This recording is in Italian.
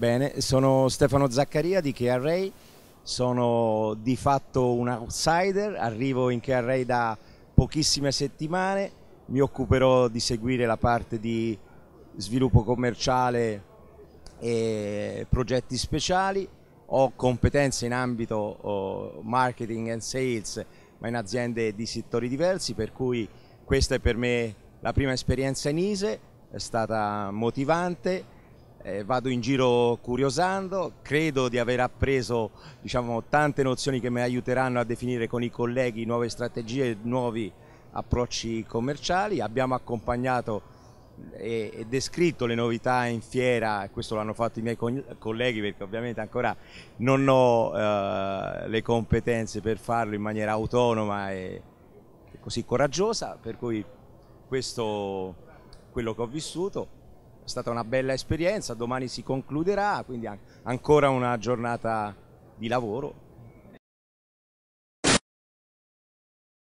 Bene, sono Stefano Zaccaria di KRA, sono di fatto un outsider, arrivo in KRA da pochissime settimane, mi occuperò di seguire la parte di sviluppo commerciale e progetti speciali, ho competenze in ambito oh, marketing and sales ma in aziende di settori diversi per cui questa è per me la prima esperienza in ISE, è stata motivante, eh, vado in giro curiosando, credo di aver appreso diciamo, tante nozioni che mi aiuteranno a definire con i colleghi nuove strategie, nuovi approcci commerciali, abbiamo accompagnato eh, e, descritto le novità in fiera, questo l'hanno fatto i miei colleghi perché ovviamente ancora non ho eh, le competenze per farlo in maniera autonoma e, così coraggiosa, per cui questo è quello che ho vissuto è stata una bella esperienza, domani si concluderà, quindi ancora una giornata di lavoro